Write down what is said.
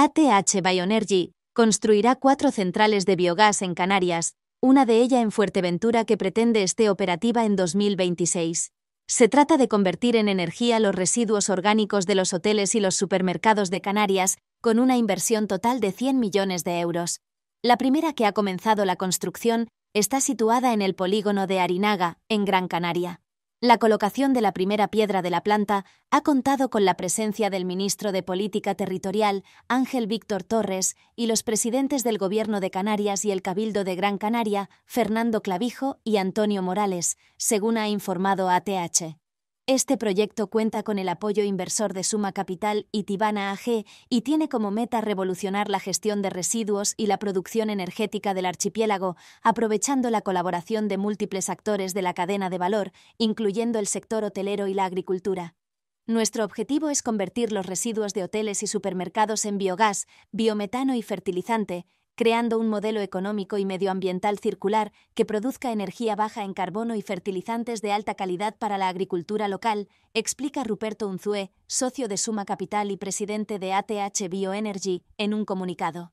ATH Bioenergy construirá cuatro centrales de biogás en Canarias, una de ellas en Fuerteventura que pretende esté operativa en 2026. Se trata de convertir en energía los residuos orgánicos de los hoteles y los supermercados de Canarias, con una inversión total de 100 millones de euros. La primera que ha comenzado la construcción está situada en el polígono de Arinaga, en Gran Canaria. La colocación de la primera piedra de la planta ha contado con la presencia del ministro de Política Territorial, Ángel Víctor Torres, y los presidentes del Gobierno de Canarias y el Cabildo de Gran Canaria, Fernando Clavijo y Antonio Morales, según ha informado ATH. Este proyecto cuenta con el apoyo inversor de Suma Capital y Tibana AG y tiene como meta revolucionar la gestión de residuos y la producción energética del archipiélago, aprovechando la colaboración de múltiples actores de la cadena de valor, incluyendo el sector hotelero y la agricultura. Nuestro objetivo es convertir los residuos de hoteles y supermercados en biogás, biometano y fertilizante, creando un modelo económico y medioambiental circular que produzca energía baja en carbono y fertilizantes de alta calidad para la agricultura local, explica Ruperto Unzué, socio de Suma Capital y presidente de ATH Bioenergy, en un comunicado.